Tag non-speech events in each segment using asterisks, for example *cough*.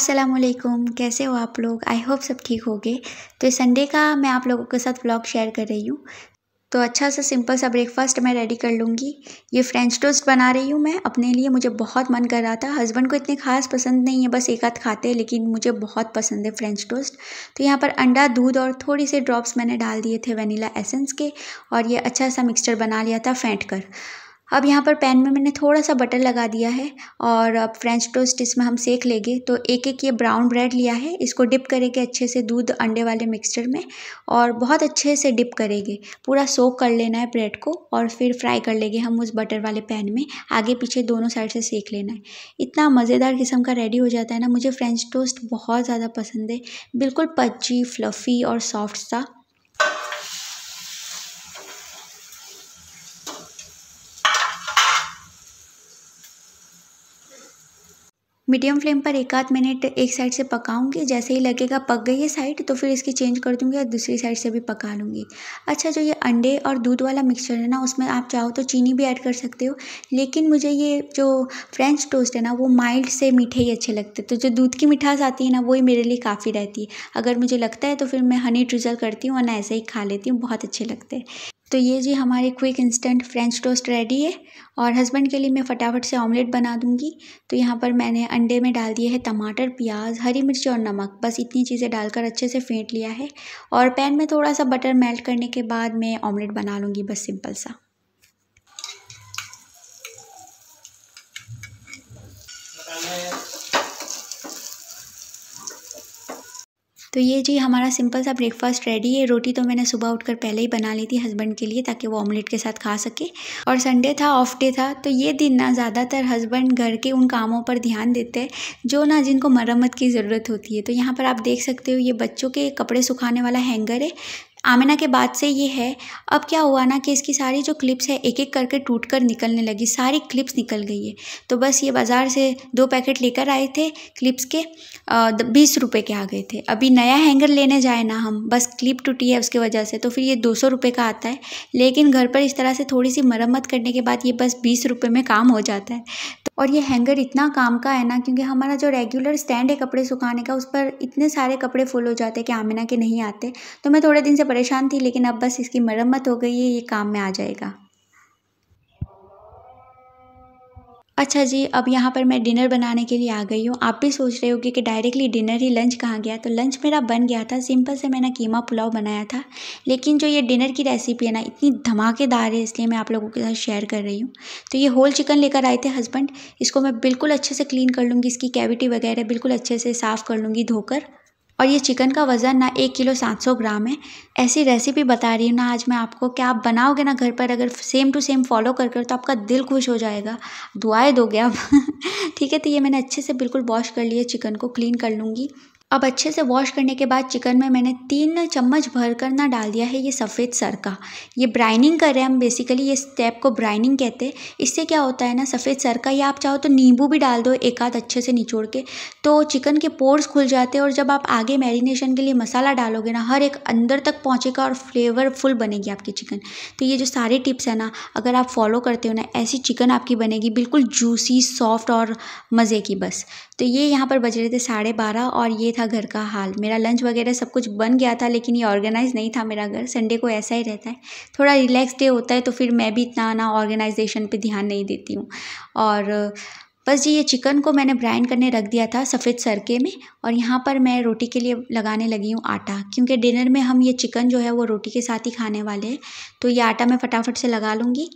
असलकुम कैसे हो आप लोग आई होप सब ठीक होगे तो इस संडे का मैं आप लोगों के साथ व्लॉग शेयर कर रही हूँ तो अच्छा सा सिंपल सा ब्रेकफास्ट मैं रेडी कर लूँगी ये फ्रेंच टोस्ट बना रही हूँ मैं अपने लिए मुझे बहुत मन कर रहा था हस्बैंड को इतने खास पसंद नहीं है बस एक आध खाते हैं लेकिन मुझे बहुत पसंद है फ्रेंच टोस्ट तो यहाँ पर अंडा दूध और थोड़ी से ड्रॉप्स मैंने डाल दिए थे वनीला एसेंस के और ये अच्छा सा मिक्सचर बना लिया था फेंट कर अब यहाँ पर पैन में मैंने थोड़ा सा बटर लगा दिया है और अब फ्रेंच टोस्ट इसमें हम सेक लेंगे तो एक एक ये ब्राउन ब्रेड लिया है इसको डिप करेंगे अच्छे से दूध अंडे वाले मिक्सचर में और बहुत अच्छे से डिप करेंगे पूरा सोक कर लेना है ब्रेड को और फिर फ्राई कर लेंगे हम उस बटर वाले पैन में आगे पीछे दोनों साइड से सेक लेना है इतना मज़ेदार किस्म का रेडी हो जाता है ना मुझे फ्रेंच टोस्ट बहुत ज़्यादा पसंद है बिल्कुल पच्ची फ्लफ़ी और सॉफ्ट सा मीडियम फ्लेम पर एक आध मिनट एक साइड से पकाऊंगी जैसे ही लगेगा पक गई है साइड तो फिर इसकी चेंज कर दूंगी और दूसरी साइड से भी पका लूँगी अच्छा जो ये अंडे और दूध वाला मिक्सचर है ना उसमें आप चाहो तो चीनी भी ऐड कर सकते हो लेकिन मुझे ये जो फ्रेंच टोस्ट है ना वो माइल्ड से मीठे ही अच्छे लगते तो जो दूध की मिठास आती है ना वही मेरे लिए काफ़ी रहती है अगर मुझे लगता है तो फिर मैं हनी ड्रिजल करती हूँ वरना ऐसे ही खा लेती हूँ बहुत अच्छे लगते हैं तो ये जी हमारी quick instant French toast ready है और हस्बैंड के लिए मैं फटाफट से ऑमलेट बना दूंगी तो यहाँ पर मैंने अंडे में डाल दिए हैं टमाटर प्याज हरी मिर्ची और नमक बस इतनी चीज़ें डालकर अच्छे से फेंट लिया है और पैन में थोड़ा सा बटर मेल्ट करने के बाद मैं ऑमलेट बना लूँगी बस सिंपल सा तो ये जी हमारा सिंपल सा ब्रेकफास्ट रेडी है रोटी तो मैंने सुबह उठकर पहले ही बना ली थी हस्बैंड के लिए ताकि वो ऑमलेट के साथ खा सके और संडे था ऑफ डे था तो ये दिन ना ज़्यादातर हस्बैंड घर के उन कामों पर ध्यान देते हैं जो ना जिनको मरम्मत की ज़रूरत होती है तो यहाँ पर आप देख सकते हो ये बच्चों के कपड़े सुखाने वाला हैंगर है आमिना के बाद से ये है अब क्या हुआ ना कि इसकी सारी जो क्लिप्स है एक एक करके टूट कर निकलने लगी सारी क्लिप्स निकल गई है तो बस ये बाज़ार से दो पैकेट लेकर आए थे क्लिप्स के बीस रुपये के आ गए थे अभी नया हैंगर लेने जाए ना हम बस क्लिप टूटी है उसकी वजह से तो फिर ये दो सौ रुपये का आता है लेकिन घर पर इस तरह से थोड़ी सी मरम्मत करने के बाद ये बस बीस रुपये में काम हो जाता है तो और ये हैंगर इतना काम का है ना क्योंकि हमारा जो रेगुलर स्टैंड है कपड़े सुखाने का उस पर इतने सारे कपड़े फुल हो जाते हैं कि आमिना के नहीं आते तो मैं थोड़े दिन से परेशान थी लेकिन अब बस इसकी मरम्मत हो गई है ये काम में आ जाएगा अच्छा जी अब यहाँ पर मैं डिनर बनाने के लिए आ गई हूँ आप भी सोच रहे हो कि डायरेक्टली डिनर ही लंच कहाँ गया तो लंच मेरा बन गया था सिंपल से मैंने कीमा पुलाव बनाया था लेकिन जो ये डिनर की रेसिपी है ना इतनी धमाकेदार है इसलिए मैं आप लोगों के साथ शेयर कर रही हूँ तो ये होल चिकन लेकर आए थे हस्बैंड इसको मैं बिल्कुल अच्छे से क्लीन कर लूँगी इसकी कैविटी वगैरह बिल्कुल अच्छे से साफ़ कर लूँगी धोकर और ये चिकन का वज़न ना एक किलो सात सौ ग्राम है ऐसी रेसिपी बता रही हूँ ना आज मैं आपको क्या आप बनाओगे ना घर पर अगर सेम टू सेम फॉलो कर कर तो आपका दिल खुश हो जाएगा दुआएं दोगे आप *laughs* ठीक है तो ये मैंने अच्छे से बिल्कुल वॉश कर लिए चिकन को क्लीन कर लूँगी अब अच्छे से वॉश करने के बाद चिकन में मैंने तीन चम्मच भर कर ना डाल दिया है ये सफ़ेद सरका ये ब्राइनिंग कर रहे हैं हम बेसिकली ये स्टेप को ब्राइनिंग कहते हैं इससे क्या होता है ना सफ़ेद सरका या आप चाहो तो नींबू भी डाल दो एक आध अच्छे से निचोड़ के तो चिकन के पोर्स खुल जाते हैं और जब आप आगे मैरिनेशन के लिए मसाला डालोगे ना हर एक अंदर तक पहुँचेगा और फ्लेवरफुल बनेगी आपकी चिकन तो ये जो सारे टिप्स हैं ना अगर आप फॉलो करते हो ना ऐसी चिकन आपकी बनेगी बिल्कुल जूसी सॉफ्ट और मज़े की बस तो ये यहाँ पर बज रहे थे साढ़े बारह और ये था था घर का हाल मेरा लंच वगैरह सब कुछ बन गया था लेकिन ये ऑर्गेनाइज़ नहीं था मेरा घर संडे को ऐसा ही रहता है थोड़ा रिलैक्स डे होता है तो फिर मैं भी इतना ना ऑर्गेनाइजेशन पे ध्यान नहीं देती हूँ और बस जी ये चिकन को मैंने ब्राइन करने रख दिया था सफ़ेद सरके में और यहाँ पर मैं रोटी के लिए लगाने लगी हूँ आटा क्योंकि डिनर में हम ये चिकन जो है वो रोटी के साथ ही खाने वाले हैं तो ये आटा मैं फटाफट से लगा लूँगी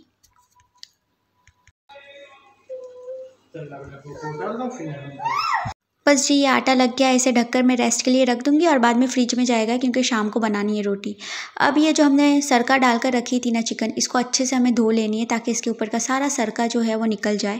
बस जी ये आटा लग गया है इसे ढककर मैं रेस्ट के लिए रख दूँगी और बाद में फ्रिज में जाएगा क्योंकि शाम को बनानी है रोटी अब ये जो हमने सरका डालकर रखी थी ना चिकन इसको अच्छे से हमें धो लेनी है ताकि इसके ऊपर का सारा सरका जो है वो निकल जाए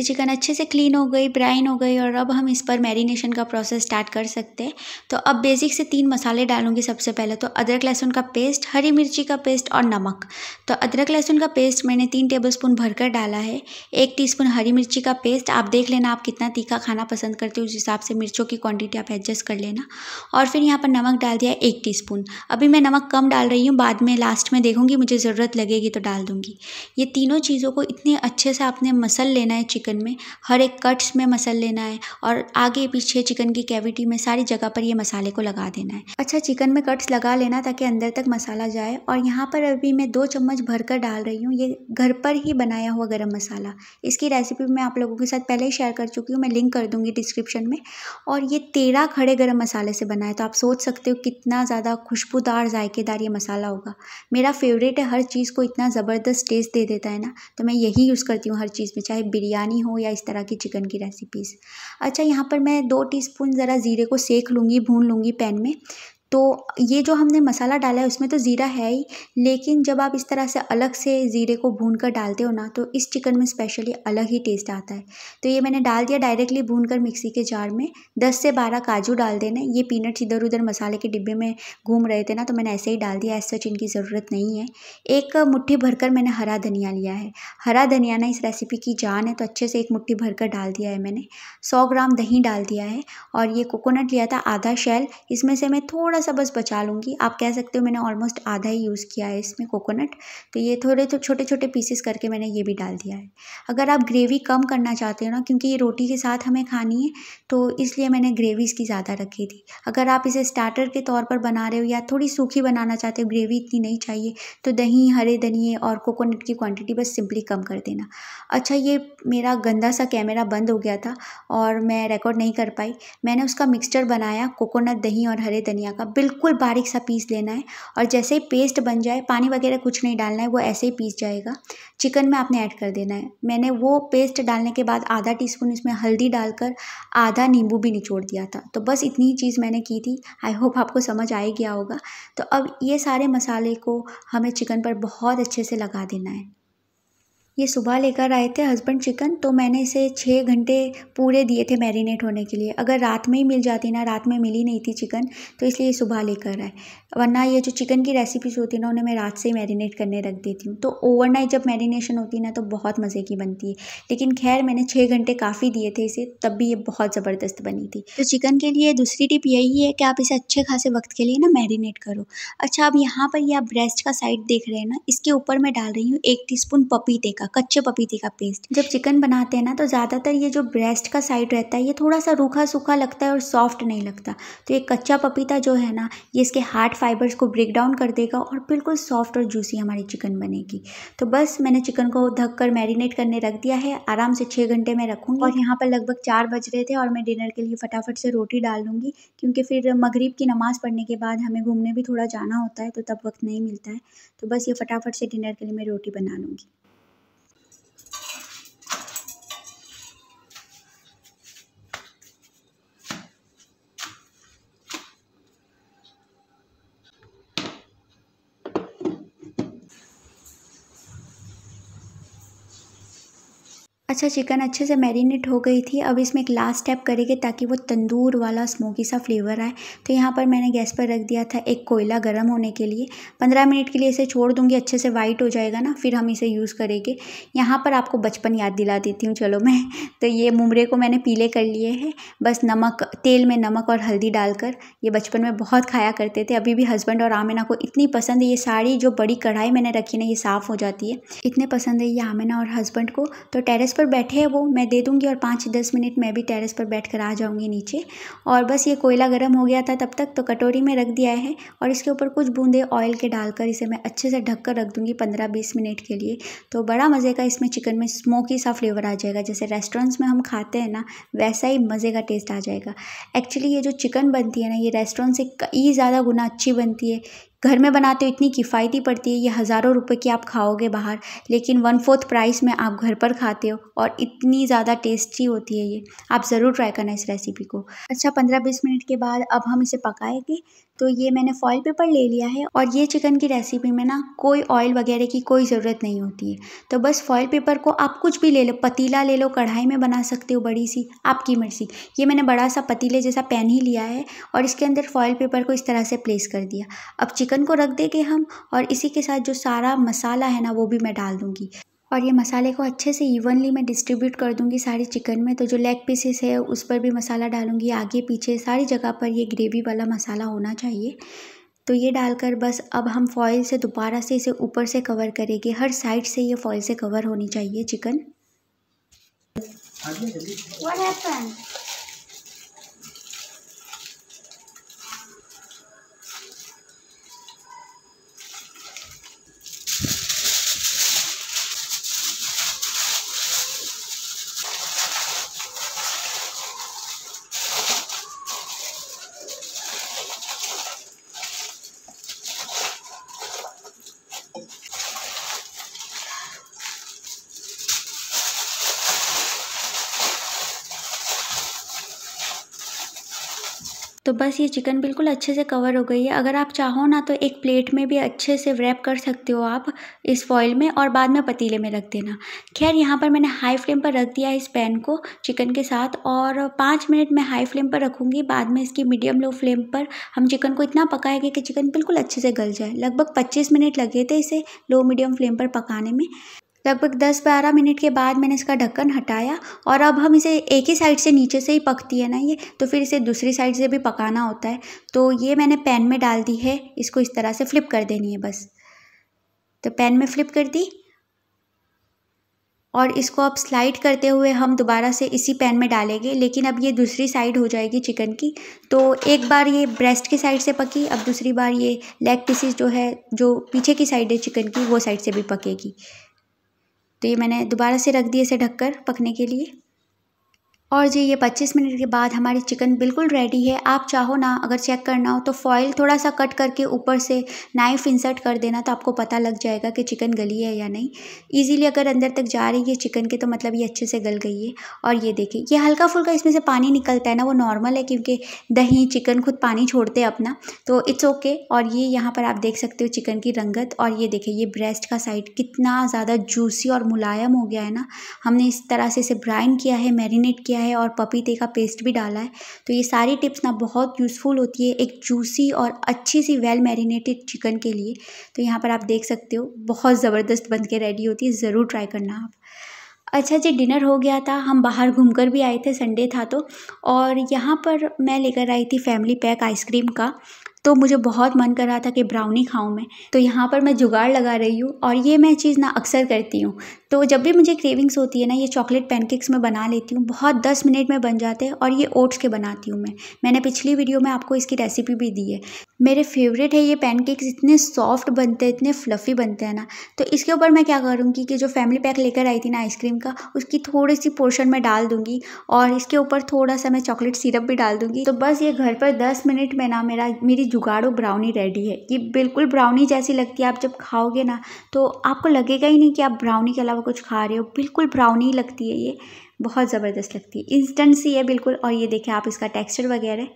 ये चिकन अच्छे से क्लीन हो गई ब्राइन हो गई और अब हम इस पर मैरिनेशन का प्रोसेस स्टार्ट कर सकते हैं तो अब बेसिक से तीन मसाले डालूंगी सबसे पहले तो अदरक लहसुन का पेस्ट हरी मिर्ची का पेस्ट और नमक तो अदरक लहसुन का पेस्ट मैंने तीन टेबल स्पून भरकर डाला है एक स्पून हरी मिर्ची का पेस्ट आप देख लेना आप कितना तीखा खाना पसंद करते हो उस हिसाब से मिर्चों की क्वान्टिटी आप एडजस्ट कर लेना और फिर यहाँ पर नमक डाल दिया एक स्पून अभी मैं नमक कम डाल रही हूँ बाद में लास्ट में देखूँगी मुझे ज़रूरत लगेगी तो डाल दूँगी ये तीनों चीज़ों को इतने अच्छे से आपने मसल लेना है चिकन चिकन में हर एक कट्स में मसल लेना है और आगे पीछे चिकन की कैविटी में सारी जगह पर ये मसाले को लगा देना है अच्छा चिकन में कट्स लगा लेना ताकि अंदर तक मसाला जाए और यहाँ पर अभी मैं दो चम्मच भर कर डाल रही हूँ ये घर पर ही बनाया हुआ गर्म मसाला इसकी रेसिपी मैं आप लोगों के साथ पहले ही शेयर कर चुकी हूँ मैं लिंक कर दूँगी डिस्क्रिप्शन में और ये तेरह खड़े गर्म मसाले से बनाए तो आप सोच सकते हो कितना ज़्यादा खुशबूदार जायकेदार ये मसाला होगा मेरा फेवरेट है हर चीज़ को इतना ज़बरदस्त टेस्ट दे देता है ना तो मैं यही यूज़ करती हूँ हर चीज़ में चाहे बिरयानी बनानी हो या इस तरह की चिकन की रेसिपीज़ अच्छा यहाँ पर मैं दो टीस्पून ज़रा ज़ीरे को सेक लूँगी भून लूँगी पैन में तो ये जो हमने मसाला डाला है उसमें तो ज़ीरा है ही लेकिन जब आप इस तरह से अलग से ज़ीरे को भून कर डालते हो ना तो इस चिकन में स्पेशली अलग ही टेस्ट आता है तो ये मैंने डाल दिया डायरेक्टली भून कर मिक्सी के जार में दस से बारह काजू डाल देना ये पीनट्स इधर उधर मसाले के डिब्बे में घूम रहे थे ना तो मैंने ऐसे ही डाल दिया ऐसा सच की ज़रूरत नहीं है एक मुठ्ठी भरकर मैंने हरा धनिया लिया है हरा धनिया ना इस रेसिपी की जान है तो अच्छे से एक मुठ्ठी भरकर डाल दिया है मैंने सौ ग्राम दही डाल दिया है और ये कोकोनट लिया था आधा शैल इसमें से मैं थोड़ा थोड़ा सा बस बचा लूँगी आप कह सकते हो मैंने ऑलमोस्ट आधा ही यूज़ किया है इसमें कोकोनट तो ये थोड़े तो छोटे छोटे पीसेस करके मैंने ये भी डाल दिया है अगर आप ग्रेवी कम करना चाहते हो ना क्योंकि ये रोटी के साथ हमें खानी है तो इसलिए मैंने ग्रेवी इसकी ज़्यादा रखी थी अगर आप इसे स्टार्टर के तौर पर बना रहे हो या थोड़ी सूखी बनाना चाहते हो ग्रेवी इतनी नहीं चाहिए तो दही हरे धनिए और कोकोनट की क्वान्टिटी बस सिंपली कम कर देना अच्छा ये मेरा गंदा सा कैमरा बंद हो गया था और मैं रिकॉर्ड नहीं कर पाई मैंने उसका मिक्सचर बनाया कोकोनट दही और हरे धनिया का बिल्कुल बारीक सा पीस लेना है और जैसे ही पेस्ट बन जाए पानी वगैरह कुछ नहीं डालना है वो ऐसे ही पीस जाएगा चिकन में आपने ऐड कर देना है मैंने वो पेस्ट डालने के बाद आधा टीस्पून इसमें हल्दी डालकर आधा नींबू भी निचोड़ दिया था तो बस इतनी ही चीज़ मैंने की थी आई होप आपको समझ आ गया होगा तो अब ये सारे मसाले को हमें चिकन पर बहुत अच्छे से लगा देना है ये सुबह लेकर आए थे हस्बैंड चिकन तो मैंने इसे छः घंटे पूरे दिए थे मैरिनेट होने के लिए अगर रात में ही मिल जाती ना रात में मिली नहीं थी चिकन तो इसलिए ये सुबह लेकर आए वरना ये जो चिकन की रेसिपीज होती है ना उन्हें मैं रात से ही मैरिनेट करने रख देती हूँ तो ओवरनाइट जब मैरिनेशन होती है ना तो बहुत मज़े की बनती है लेकिन खैर मैंने छः घंटे काफ़ी दिए थे इसे तब भी ये बहुत ज़बरदस्त बनी थी तो चिकन के लिए दूसरी टिप यही है कि आप इसे अच्छे खासे वक्त के लिए ना मैरिनेट करो अच्छा अब यहाँ पर ये आप ब्रेस्ट का साइड देख रहे हैं ना इसके ऊपर मैं डाल रही हूँ एक टी पपीते का कच्चे पपीते का पेस्ट जब चिकन बनाते हैं ना तो ज़्यादातर ये जो ब्रेस्ट का साइड रहता है ये थोड़ा सा रूखा सूखा लगता है और सॉफ्ट नहीं लगता तो ये कच्चा पपीता जो है ना ये इसके हार्ड फाइबर्स को ब्रेक डाउन कर देगा और बिल्कुल सॉफ्ट और जूसी हमारी चिकन बनेगी तो बस मैंने चिकन को ढक कर मैरिनेट करने रख दिया है आराम से छः घंटे में रखूँगी और यहाँ पर लगभग चार बज रहे थे और मैं डिनर के लिए फटाफट से रोटी डाल लूँगी क्योंकि फिर मगरब की नमाज़ पढ़ने के बाद हमें घूमने भी थोड़ा जाना होता है तो तब वक्त नहीं मिलता है तो बस ये फटाफट से डिनर के लिए मैं रोटी बना लूँगी अच्छा चिकन अच्छे से मैरिनेट हो गई थी अब इसमें एक लास्ट स्टेप करेंगे ताकि वो तंदूर वाला स्मोकी सा फ्लेवर आए तो यहाँ पर मैंने गैस पर रख दिया था एक कोयला गर्म होने के लिए पंद्रह मिनट के लिए इसे छोड़ दूँगी अच्छे से वाइट हो जाएगा ना फिर हम इसे यूज़ करेंगे यहाँ पर आपको बचपन याद दिला देती हूँ चलो मैं तो ये मुमरे को मैंने पीले कर लिए हैं बस नमक तेल में नमक और हल्दी डालकर ये बचपन में बहुत खाया करते थे अभी भी हस्बैंड और आमिना को इतनी पसंद है ये साड़ी जो बड़ी कढ़ाई मैंने रखी ना ये साफ़ हो जाती है इतने पसंद है ये आमिना और हस्बैंड को तो टेरेस पर बैठे हैं वो मैं दे दूँगी और पाँच दस मिनट मैं भी टेरेस पर बैठ कर आ जाऊँगी नीचे और बस ये कोयला गर्म हो गया था तब तक तो कटोरी में रख दिया है और इसके ऊपर कुछ बूंदे ऑयल के डालकर इसे मैं अच्छे से ढक कर रख दूँगी पंद्रह बीस मिनट के लिए तो बड़ा मज़े का इसमें चिकन में स्मोकी सा फ्लेवर आ जाएगा जैसे रेस्टोरेंट्स में हम खाते हैं ना वैसा ही मज़े का टेस्ट आ जाएगा एक्चुअली ये जो चिकन बनती है ना ये रेस्टोरेंट से कई ज़्यादा गुना अच्छी बनती है घर में बनाते हो इतनी किफ़ायती पड़ती है ये हज़ारों रुपए की आप खाओगे बाहर लेकिन वन फोर्थ प्राइस में आप घर पर खाते हो और इतनी ज़्यादा टेस्टी होती है ये आप ज़रूर ट्राई करना इस रेसिपी को अच्छा पंद्रह बीस मिनट के बाद अब हम इसे पकाएंगे तो ये मैंने फॉइल पेपर ले लिया है और ये चिकन की रेसिपी में ना कोई ऑयल वगैरह की कोई ज़रूरत नहीं होती है तो बस फॉइल पेपर को आप कुछ भी ले लो पतीला ले लो कढ़ाई में बना सकते हो बड़ी सी आपकी मर्ज़ी ये मैंने बड़ा सा पतीले जैसा पैन ही लिया है और इसके अंदर फॉइल पेपर को इस तरह से प्लेस कर दिया अब चिकन चिकन को रख देंगे हम और इसी के साथ जो सारा मसाला है ना वो भी मैं डाल दूँगी और ये मसाले को अच्छे से इवनली मैं डिस्ट्रीब्यूट कर दूँगी सारी चिकन में तो जो लेग पीसेस है उस पर भी मसाला डालूँगी आगे पीछे सारी जगह पर ये ग्रेवी वाला मसाला होना चाहिए तो ये डालकर बस अब हम फॉइल से दोबारा से इसे ऊपर से कवर करेंगे हर साइड से ये फॉइल से कवर होनी चाहिए चिकन What happened? तो बस ये चिकन बिल्कुल अच्छे से कवर हो गई है अगर आप चाहो ना तो एक प्लेट में भी अच्छे से रैप कर सकते हो आप इस फॉइल में और बाद में पतीले में रख देना खैर यहाँ पर मैंने हाई फ्लेम पर रख दिया इस पैन को चिकन के साथ और पाँच मिनट मैं हाई फ्लेम पर रखूँगी बाद में इसकी मीडियम लो फ्लेम पर हम चिकन को इतना पकाएंगे कि चिकन बिल्कुल अच्छे से गल जाए लगभग पच्चीस मिनट लगे थे इसे लो मीडियम फ्लेम पर पकाने में लगभग दस बारह मिनट के बाद मैंने इसका ढक्कन हटाया और अब हम इसे एक ही साइड से नीचे से ही पकती है ना ये तो फिर इसे दूसरी साइड से भी पकाना होता है तो ये मैंने पैन में डाल दी है इसको इस तरह से फ्लिप कर देनी है बस तो पैन में फ्लिप कर दी और इसको अब स्लाइड करते हुए हम दोबारा से इसी पैन में डालेंगे लेकिन अब ये दूसरी साइड हो जाएगी चिकन की तो एक बार ये ब्रेस्ट की साइड से पकी अब दूसरी बार ये लेग पीसीस जो है जो पीछे की साइड है चिकन की वो साइड से भी पकेगी तो ये मैंने दोबारा से रख दिए इसे ढककर पकने के लिए और जी ये 25 मिनट के बाद हमारी चिकन बिल्कुल रेडी है आप चाहो ना अगर चेक करना हो तो फ़ॉइल थोड़ा सा कट करके ऊपर से नाइफ़ इंसर्ट कर देना तो आपको पता लग जाएगा कि चिकन गली है या नहीं इजीली अगर अंदर तक जा रही है चिकन के तो मतलब ये अच्छे से गल गई है और ये देखिए ये हल्का फुल्का इसमें से पानी निकलता है ना वो नॉर्मल है क्योंकि दही चिकन खुद पानी छोड़ते हैं अपना तो इट्स ओके और ये यहाँ पर आप देख सकते हो चिकन की रंगत और ये देखिए ये ब्रेस्ट का साइड कितना ज़्यादा जूसी और मुलायम हो गया है ना हमने इस तरह से इसे ब्राइन किया है मैरिनेट किया किया है और पपीते का पेस्ट भी डाला है तो ये सारी टिप्स ना बहुत यूज़फुल होती है एक जूसी और अच्छी सी वेल मैरिनेटेड चिकन के लिए तो यहाँ पर आप देख सकते हो बहुत ज़बरदस्त बन के रेडी होती है ज़रूर ट्राई करना आप अच्छा जी डिनर हो गया था हम बाहर घूमकर भी आए थे संडे था तो और यहाँ पर मैं लेकर आई थी फैमिली पैक आइसक्रीम का तो मुझे बहुत मन कर रहा था कि ब्राउनी खाऊं मैं तो यहाँ पर मैं जुगाड़ लगा रही हूँ और ये मैं चीज़ ना अक्सर करती हूँ तो जब भी मुझे क्रेविंग्स होती है ना ये चॉकलेट पैनकेक्स में बना लेती हूँ बहुत दस मिनट में बन जाते हैं और ये ओट्स के बनाती हूँ मैं मैंने पिछली वीडियो में आपको इसकी रेसिपी भी दी है मेरे फेवरेट है ये पैनकेक्स इतने सॉफ्ट बनते हैं इतने फ्लफ़ी बनते हैं ना तो इसके ऊपर मैं क्या करूँगी कि जो फैमिली पैक लेकर आई थी ना आइसक्रीम का उसकी थोड़ी सी पोर्शन मैं डाल दूँगी और इसके ऊपर थोड़ा सा मैं चॉकलेट सिरप भी डाल दूँगी तो बस ये घर पर दस मिनट में ना मेरा मेरी जुगाड़ो ब्राउनी रेडी है ये बिल्कुल ब्राउनी जैसी लगती है आप जब खाओगे ना तो आपको लगेगा ही नहीं कि आप ब्राउनी के अलावा कुछ खा रहे हो बिल्कुल ब्राउनी लगती है ये बहुत ज़बरदस्त लगती है इंस्टेंट सी है बिल्कुल और ये देखें आप इसका टेक्स्चर वगैरह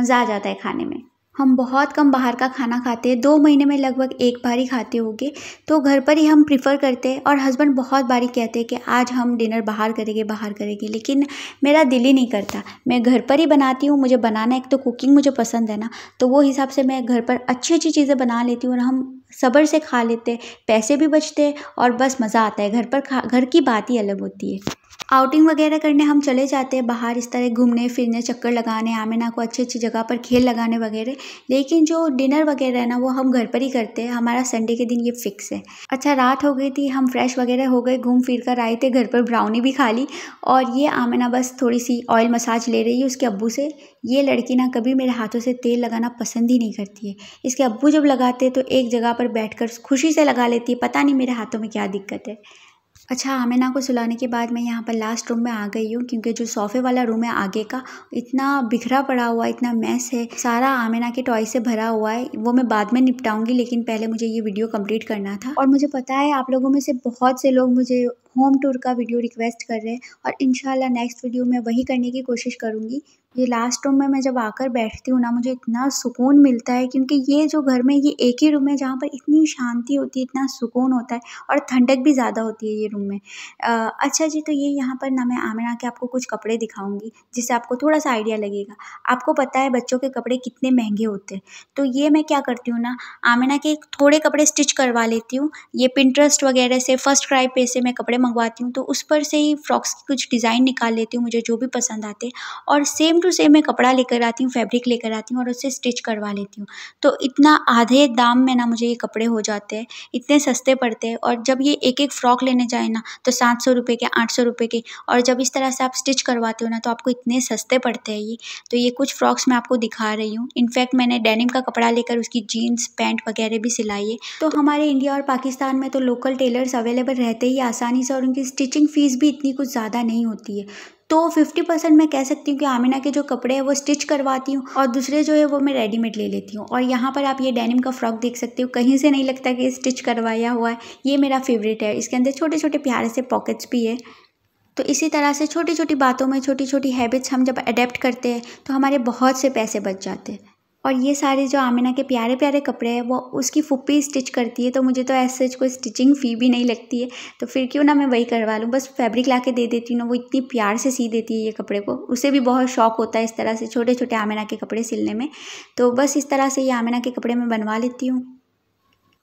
मज़ा आ जाता है खाने में हम बहुत कम बाहर का खाना खाते हैं दो महीने में लगभग एक बार ही खाते होंगे तो घर पर ही हम प्रिफ़र करते हैं और हस्बैंड बहुत बारी कहते हैं कि आज हम डिनर बाहर करेंगे बाहर करेंगे लेकिन मेरा दिल ही नहीं करता मैं घर पर ही बनाती हूँ मुझे बनाना एक तो कुकिंग मुझे पसंद है ना तो वो हिसाब से मैं घर पर अच्छी अच्छी चीज़ें बना लेती हूँ और हम सब्र से खा लेते पैसे भी बचते और बस मज़ा आता है घर पर खा घर की बात ही अलग होती है आउटिंग वगैरह करने हम चले जाते हैं बाहर इस तरह घूमने फिरने चक्कर लगाने आमिना को अच्छी अच्छी जगह पर खेल लगाने वगैरह लेकिन जो डिनर वगैरह है ना वो हम घर पर ही करते हैं हमारा संडे के दिन ये फिक्स है अच्छा रात हो गई थी हम फ्रेश वगैरह हो गए घूम फिर कर आए थे घर पर ब्राउनी भी खा ली और ये आमिना बस थोड़ी सी ऑयल मसाज ले रही है उसके अबू से ये लड़की ना कभी मेरे हाथों से तेल लगाना पसंद ही नहीं करती है इसके अबू जब लगाते तो एक जगह पर बैठ खुशी से लगा लेती है पता नहीं मेरे हाथों में क्या दिक्कत है अच्छा आमिना को सुलाने के बाद मैं यहाँ पर लास्ट रूम में आ गई हूँ क्योंकि जो सोफे वाला रूम है आगे का इतना बिखरा पड़ा हुआ इतना मैस है सारा आमिना के टॉय से भरा हुआ है वो मैं बाद में निपटाऊंगी लेकिन पहले मुझे ये वीडियो कंप्लीट करना था और मुझे पता है आप लोगों में से बहुत से लोग मुझे होम टूर का वीडियो रिक्वेस्ट कर रहे हैं और इन नेक्स्ट वीडियो मैं वही करने की कोशिश करूँगी ये लास्ट रूम में मैं जब आकर बैठती हूँ ना मुझे इतना सुकून मिलता है क्योंकि ये जो घर में ये एक ही रूम है जहाँ पर इतनी शांति होती है इतना सुकून होता है और ठंडक भी ज़्यादा होती है ये रूम में आ, अच्छा जी तो ये यहाँ पर ना मैं आमिर आके आपको कुछ कपड़े दिखाऊँगी जिससे आपको थोड़ा सा आइडिया लगेगा आपको पता है बच्चों के कपड़े कितने महंगे होते हैं तो ये मैं क्या करती हूँ ना आमिना के थोड़े कपड़े स्टिच करवा लेती हूँ ये पिंट्रस्ट वगैरह से फर्स्ट क्राई पे से मैं कपड़े मंगवाती हूँ तो उस पर से ही फ्रॉक्स की कुछ डिज़ाइन निकाल लेती हूँ मुझे जो भी पसंद आते और सेम टू सेम मैं कपड़ा लेकर आती हूँ फैब्रिक लेकर आती हूँ और उससे स्टिच करवा लेती हूँ तो इतना आधे दाम में ना मुझे ये कपड़े हो जाते हैं इतने सस्ते पड़ते हैं और जब ये एक एक फ्रॉक लेने जाए ना तो सात सौ रुपये के आठ सौ रुपये के और जब इस तरह से आप स्टिच करवाते हो ना तो आपको इतने सस्ते पड़ते हैं ये तो ये कुछ फ्रॉक्स मैं आपको दिखा रही हूँ इनफैक्ट मैंने डेनिम का कपड़ा लेकर उसकी जीन्स पैंट वगैरह भी सिलाई है तो हमारे इंडिया और पाकिस्तान में तो लोकल टेलर्स अवेलेबल रहते ही आसानी से और उनकी स्टिचिंग फ़ीस भी इतनी कुछ ज़्यादा नहीं होती है तो फिफ्टी परसेंट मैं कह सकती हूँ कि आमिना के जो कपड़े हैं वो स्टिच करवाती हूँ और दूसरे जो है वो मैं रेडीमेड ले लेती हूँ और यहाँ पर आप ये डेनिम का फ्रॉक देख सकते हो कहीं से नहीं लगता कि स्टिच करवाया हुआ है ये मेरा फेवरेट है इसके अंदर छोटे छोटे प्यारे से पॉकेट्स भी है तो इसी तरह से छोटी छोटी बातों में छोटी छोटी हैबिट्स हम जब अडेप्ट करते हैं तो हमारे बहुत से पैसे बच जाते हैं और ये सारे जो आमिना के प्यारे प्यारे कपड़े हैं वो उसकी फुप्पी स्टिच करती है तो मुझे तो ऐसे कोई स्टिचिंग फ़ी भी नहीं लगती है तो फिर क्यों ना मैं वही करवा लूँ बस फैब्रिक ला के दे देती हूँ ना वो इतनी प्यार से सी देती है ये कपड़े को उसे भी बहुत शौक होता है इस तरह से छोटे छोटे आमिना के कपड़े सिलने में तो बस इस तरह से ये आमिना के कपड़े मैं बनवा लेती हूँ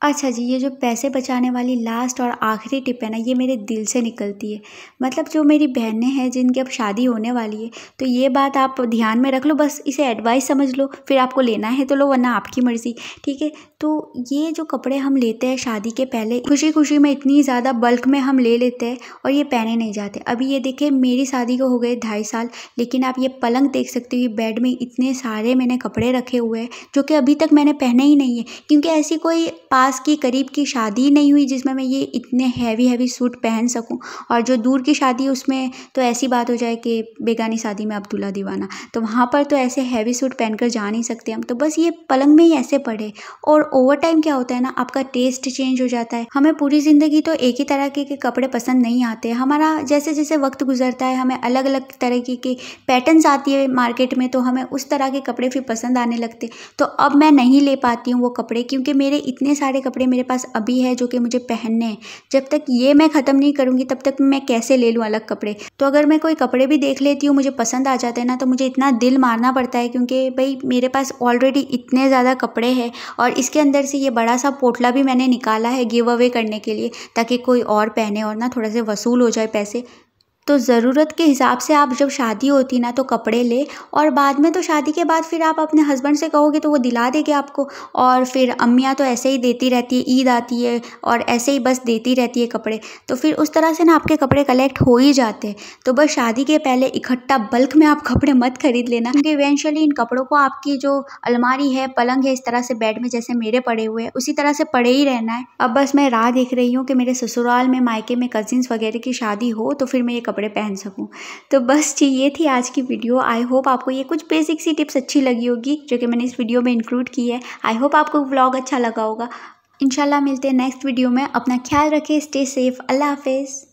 अच्छा जी ये जो पैसे बचाने वाली लास्ट और आखिरी टिप है ना ये मेरे दिल से निकलती है मतलब जो मेरी बहनें हैं जिनकी अब शादी होने वाली है तो ये बात आप ध्यान में रख लो बस इसे एडवाइस समझ लो फिर आपको लेना है तो लो वरना आपकी मर्ज़ी ठीक है तो ये जो कपड़े हम लेते हैं शादी के पहले खुशी खुशी में इतनी ज़्यादा बल्क में हम ले लेते हैं और ये पहने नहीं जाते अभी ये देखिए मेरी शादी को हो गए ढाई साल लेकिन आप ये पलंग देख सकते हो ये बेड में इतने सारे मैंने कपड़े रखे हुए हैं जो कि अभी तक मैंने पहने ही नहीं है क्योंकि ऐसी कोई पास की करीब की शादी नहीं हुई जिसमें मैं ये इतने हैवी हैवी सूट पहन सकूँ और जो दूर की शादी उसमें तो ऐसी बात हो जाए कि बेगानी शादी में अब्दुल्ला दीवाना तो वहाँ पर तो ऐसे हैवी सूट पहनकर जा नहीं सकते हम तो बस ये पलंग में ही ऐसे पड़े और ओवर टाइम क्या होता है ना आपका टेस्ट चेंज हो जाता है हमें पूरी ज़िंदगी तो एक ही तरह के, के कपड़े पसंद नहीं आते हमारा जैसे जैसे वक्त गुजरता है हमें अलग अलग तरह की के पैटर्न आती है मार्केट में तो हमें उस तरह के कपड़े फिर पसंद आने लगते तो अब मैं नहीं ले पाती हूँ वो कपड़े क्योंकि मेरे इतने सारे कपड़े मेरे पास अभी है जो कि मुझे पहनने हैं जब तक ये मैं ख़त्म नहीं करूँगी तब तक मैं कैसे ले लूँ अलग कपड़े तो अगर मैं कोई कपड़े भी देख लेती हूँ मुझे पसंद आ जाते हैं ना तो मुझे इतना दिल मारना पड़ता है क्योंकि भाई मेरे पास ऑलरेडी इतने ज़्यादा कपड़े हैं और इसके अंदर से ये बड़ा सा पोटला भी मैंने निकाला है गिव अवे करने के लिए ताकि कोई और पहने और ना थोड़ा से वसूल हो जाए पैसे तो ज़रूरत के हिसाब से आप जब शादी होती ना तो कपड़े ले और बाद में तो शादी के बाद फिर आप अपने हस्बैंड से कहोगे तो वो दिला देंगे आपको और फिर अम्मियाँ तो ऐसे ही देती रहती है ईद आती है और ऐसे ही बस देती रहती है कपड़े तो फिर उस तरह से ना आपके कपड़े कलेक्ट हो ही जाते हैं तो बस शादी के पहले इकट्ठा बल्क में आप कपड़े मत खरीद लेना क्योंकि इवेंशली इन कपड़ों को आपकी जो अलमारी है पलंग है इस तरह से बेड में जैसे मेरे पड़े हुए हैं उसी तरह से पड़े ही रहना है अब बस मैं राह देख रही हूँ कि मेरे ससुराल में मायके में कजिन्स वगैरह की शादी हो तो फिर मैं ये कपड़े पहन सकूँ तो बस जी ये थी आज की वीडियो आई होप आपको ये कुछ बेसिक सी टिप्स अच्छी लगी होगी जो कि मैंने इस वीडियो में इंक्लूड की है आई होप आपको ब्लॉग अच्छा लगा होगा इनशाला मिलते हैं नेक्स्ट वीडियो में अपना ख्याल रखें स्टे सेफ अल्लाह हाफिज़